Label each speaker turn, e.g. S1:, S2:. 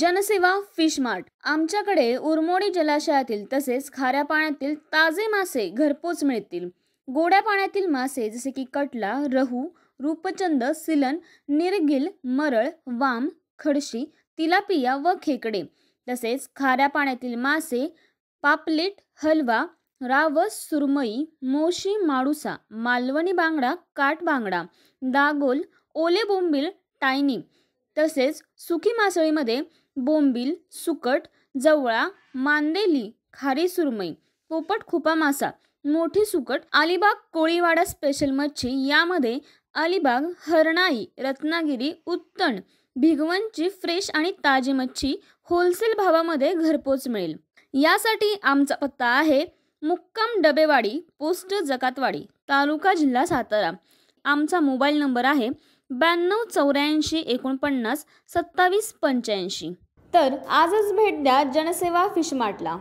S1: जनसेवा fish mart आमच्याकडे उरमोडी जलाशयातील तसेच खाऱ्या पाण्यातील ताजे मासे घरपोच मिळतील गोड्या पाण्यातील मासे जसे की कटला रहू रूपचंद सिलन निरगिल मरळ वाम खडशी तिलापिया व खेकडे तसेच खाऱ्या पाण्यातील मासे पापलेट हलवा रावस सुरमई मोशी माडुसा मालवणी बांगडा बांगडा दागोल ओले बोंबील टायनी तसेच सुखी मासळीमध्ये बोंबील सुकट जवळा मांदेली खारी सुरमई पोपट खुपा मासा मोठी सुकट अलिबाग कोळीवाडा स्पेशल मच्छी यामध्ये अलिबाग हरणाई रत्नागिरी उत्तण भिगवणची फ्रेश आणि ताजी मच्छी होलसेल भावामध्ये घरपोच मिळेल यासाठी आमचा पत्ता आहे मुक्काम डबेवाडी पोस्ट जकातवाडी तालुका जिल्हा सातारा आमचा मोबाईल नंबर आहे ब्याण्णव चौऱ्याऐंशी एकोणपन्नास सत्तावीस पंच्याऐंशी तर आजच भेट द्या जनसेवा फिश मार्टला